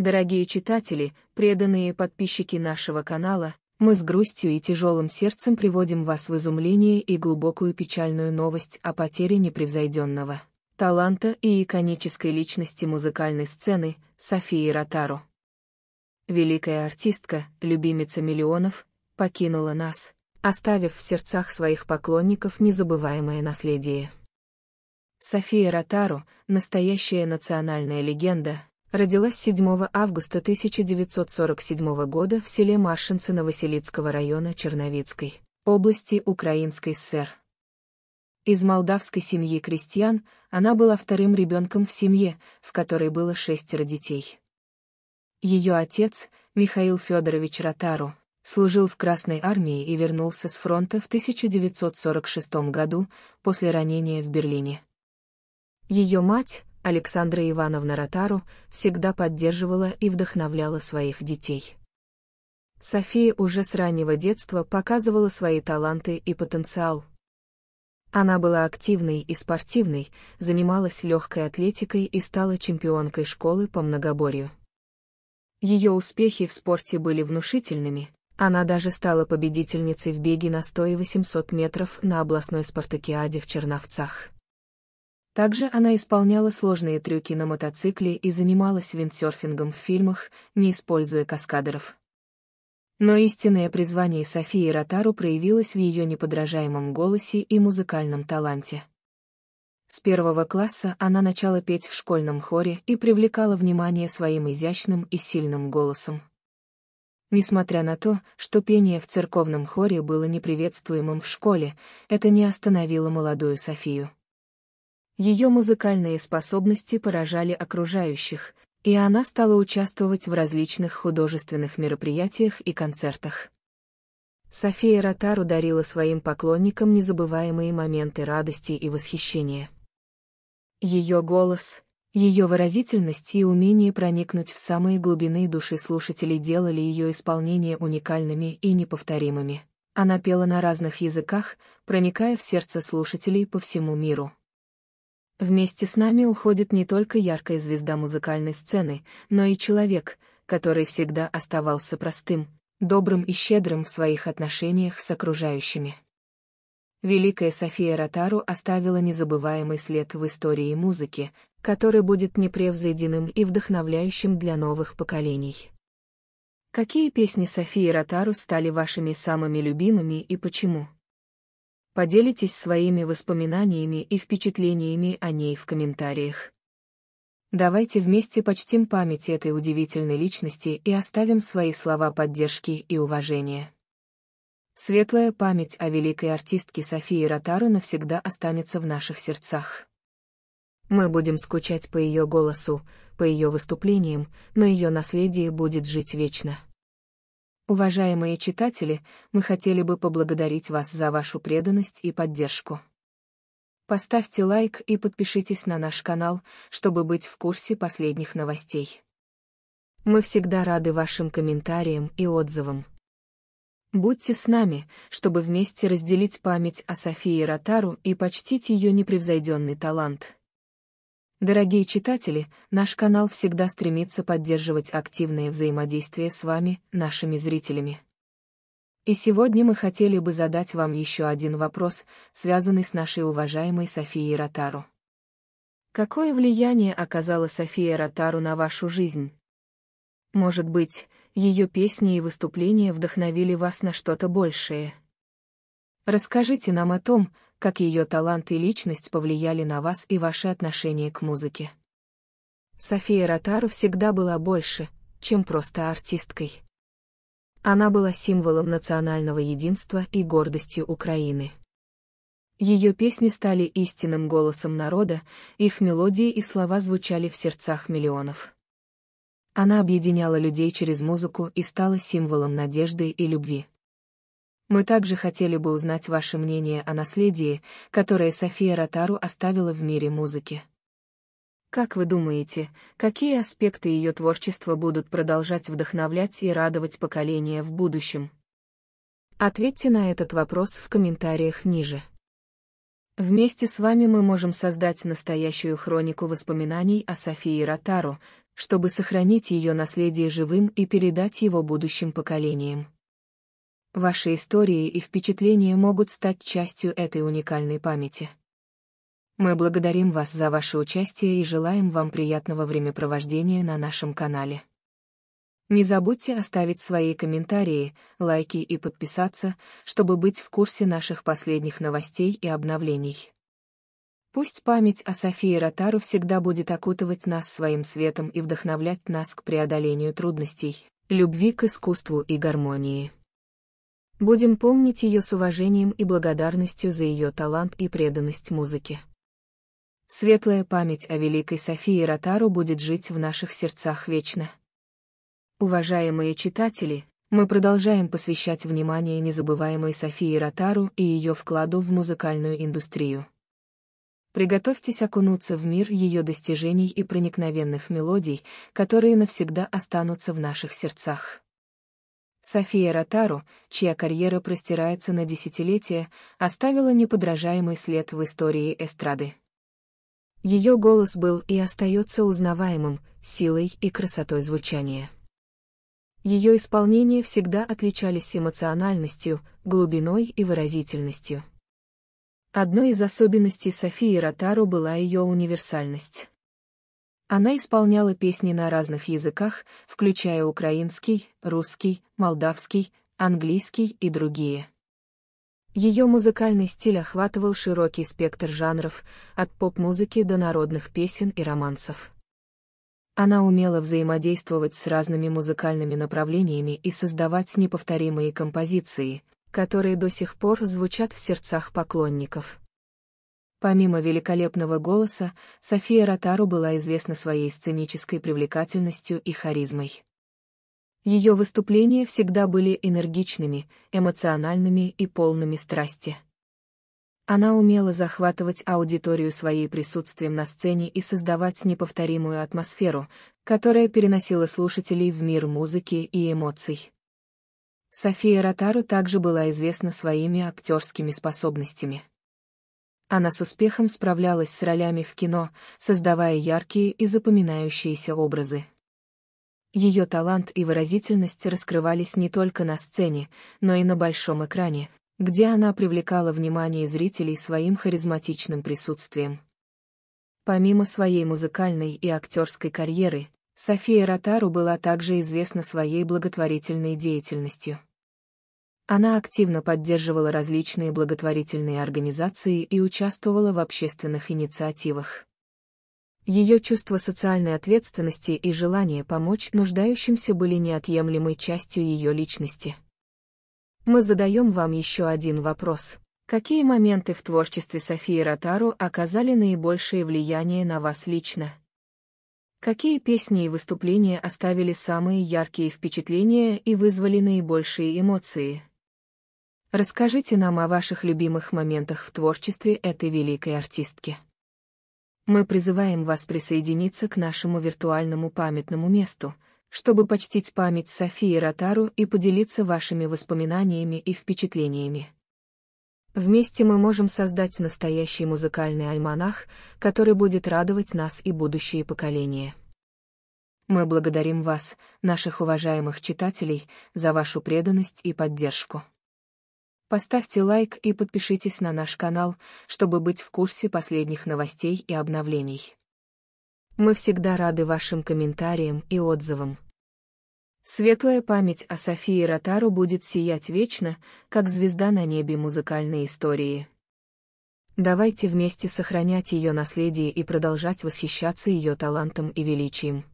Дорогие читатели, преданные подписчики нашего канала, мы с грустью и тяжелым сердцем приводим вас в изумление и глубокую печальную новость о потере непревзойденного таланта и иконической личности музыкальной сцены Софии Ротару. Великая артистка, любимица миллионов, покинула нас, оставив в сердцах своих поклонников незабываемое наследие. София Ротару — настоящая национальная легенда, Родилась 7 августа 1947 года в селе Машинцы Новоселицкого района Черновицкой, области Украинской ССР. Из молдавской семьи крестьян она была вторым ребенком в семье, в которой было шестеро детей. Ее отец, Михаил Федорович Ротару, служил в Красной армии и вернулся с фронта в 1946 году после ранения в Берлине. Ее мать, Александра Ивановна Ротару всегда поддерживала и вдохновляла своих детей. София уже с раннего детства показывала свои таланты и потенциал. Она была активной и спортивной, занималась легкой атлетикой и стала чемпионкой школы по многоборью. Ее успехи в спорте были внушительными, она даже стала победительницей в беге на 100 и 800 метров на областной спартакиаде в Черновцах. Также она исполняла сложные трюки на мотоцикле и занималась виндсерфингом в фильмах, не используя каскадеров. Но истинное призвание Софии Ротару проявилось в ее неподражаемом голосе и музыкальном таланте. С первого класса она начала петь в школьном хоре и привлекала внимание своим изящным и сильным голосом. Несмотря на то, что пение в церковном хоре было неприветствуемым в школе, это не остановило молодую Софию. Ее музыкальные способности поражали окружающих, и она стала участвовать в различных художественных мероприятиях и концертах. София Ротар ударила своим поклонникам незабываемые моменты радости и восхищения. Ее голос, ее выразительность и умение проникнуть в самые глубины души слушателей делали ее исполнение уникальными и неповторимыми. Она пела на разных языках, проникая в сердце слушателей по всему миру. Вместе с нами уходит не только яркая звезда музыкальной сцены, но и человек, который всегда оставался простым, добрым и щедрым в своих отношениях с окружающими. Великая София Ротару оставила незабываемый след в истории музыки, который будет непревзойденным и вдохновляющим для новых поколений. Какие песни Софии Ротару стали вашими самыми любимыми и почему? Поделитесь своими воспоминаниями и впечатлениями о ней в комментариях. Давайте вместе почтим память этой удивительной личности и оставим свои слова поддержки и уважения. Светлая память о великой артистке Софии Ротару навсегда останется в наших сердцах. Мы будем скучать по ее голосу, по ее выступлениям, но ее наследие будет жить вечно. Уважаемые читатели, мы хотели бы поблагодарить вас за вашу преданность и поддержку. Поставьте лайк и подпишитесь на наш канал, чтобы быть в курсе последних новостей. Мы всегда рады вашим комментариям и отзывам. Будьте с нами, чтобы вместе разделить память о Софии Ротару и почтить ее непревзойденный талант. Дорогие читатели, наш канал всегда стремится поддерживать активное взаимодействие с вами, нашими зрителями. И сегодня мы хотели бы задать вам еще один вопрос, связанный с нашей уважаемой Софией Ротару. Какое влияние оказала София Ротару на вашу жизнь? Может быть, ее песни и выступления вдохновили вас на что-то большее? Расскажите нам о том, как ее талант и личность повлияли на вас и ваше отношение к музыке. София Ротару всегда была больше, чем просто артисткой. Она была символом национального единства и гордостью Украины. Ее песни стали истинным голосом народа, их мелодии и слова звучали в сердцах миллионов. Она объединяла людей через музыку и стала символом надежды и любви. Мы также хотели бы узнать ваше мнение о наследии, которое София Ротару оставила в мире музыки. Как вы думаете, какие аспекты ее творчества будут продолжать вдохновлять и радовать поколения в будущем? Ответьте на этот вопрос в комментариях ниже. Вместе с вами мы можем создать настоящую хронику воспоминаний о Софии Ротару, чтобы сохранить ее наследие живым и передать его будущим поколениям. Ваши истории и впечатления могут стать частью этой уникальной памяти. Мы благодарим вас за ваше участие и желаем вам приятного времяпровождения на нашем канале. Не забудьте оставить свои комментарии, лайки и подписаться, чтобы быть в курсе наших последних новостей и обновлений. Пусть память о Софии Ротару всегда будет окутывать нас своим светом и вдохновлять нас к преодолению трудностей, любви к искусству и гармонии. Будем помнить ее с уважением и благодарностью за ее талант и преданность музыке. Светлая память о великой Софии Ротару будет жить в наших сердцах вечно. Уважаемые читатели, мы продолжаем посвящать внимание незабываемой Софии Ротару и ее вкладу в музыкальную индустрию. Приготовьтесь окунуться в мир ее достижений и проникновенных мелодий, которые навсегда останутся в наших сердцах. София Ротару, чья карьера простирается на десятилетия, оставила неподражаемый след в истории эстрады. Ее голос был и остается узнаваемым, силой и красотой звучания. Ее исполнения всегда отличались эмоциональностью, глубиной и выразительностью. Одной из особенностей Софии Ротару была ее универсальность. Она исполняла песни на разных языках, включая украинский, русский, молдавский, английский и другие. Ее музыкальный стиль охватывал широкий спектр жанров, от поп-музыки до народных песен и романсов. Она умела взаимодействовать с разными музыкальными направлениями и создавать неповторимые композиции, которые до сих пор звучат в сердцах поклонников. Помимо великолепного голоса, София Ротару была известна своей сценической привлекательностью и харизмой. Ее выступления всегда были энергичными, эмоциональными и полными страсти. Она умела захватывать аудиторию своей присутствием на сцене и создавать неповторимую атмосферу, которая переносила слушателей в мир музыки и эмоций. София Ротару также была известна своими актерскими способностями. Она с успехом справлялась с ролями в кино, создавая яркие и запоминающиеся образы. Ее талант и выразительность раскрывались не только на сцене, но и на большом экране, где она привлекала внимание зрителей своим харизматичным присутствием. Помимо своей музыкальной и актерской карьеры, София Ротару была также известна своей благотворительной деятельностью. Она активно поддерживала различные благотворительные организации и участвовала в общественных инициативах. Ее чувство социальной ответственности и желание помочь нуждающимся были неотъемлемой частью ее личности. Мы задаем вам еще один вопрос. Какие моменты в творчестве Софии Ротару оказали наибольшее влияние на вас лично? Какие песни и выступления оставили самые яркие впечатления и вызвали наибольшие эмоции? Расскажите нам о ваших любимых моментах в творчестве этой великой артистки. Мы призываем вас присоединиться к нашему виртуальному памятному месту, чтобы почтить память Софии Ротару и поделиться вашими воспоминаниями и впечатлениями. Вместе мы можем создать настоящий музыкальный альманах, который будет радовать нас и будущие поколения. Мы благодарим вас, наших уважаемых читателей, за вашу преданность и поддержку. Поставьте лайк и подпишитесь на наш канал, чтобы быть в курсе последних новостей и обновлений. Мы всегда рады вашим комментариям и отзывам. Светлая память о Софии Ротару будет сиять вечно, как звезда на небе музыкальной истории. Давайте вместе сохранять ее наследие и продолжать восхищаться ее талантом и величием.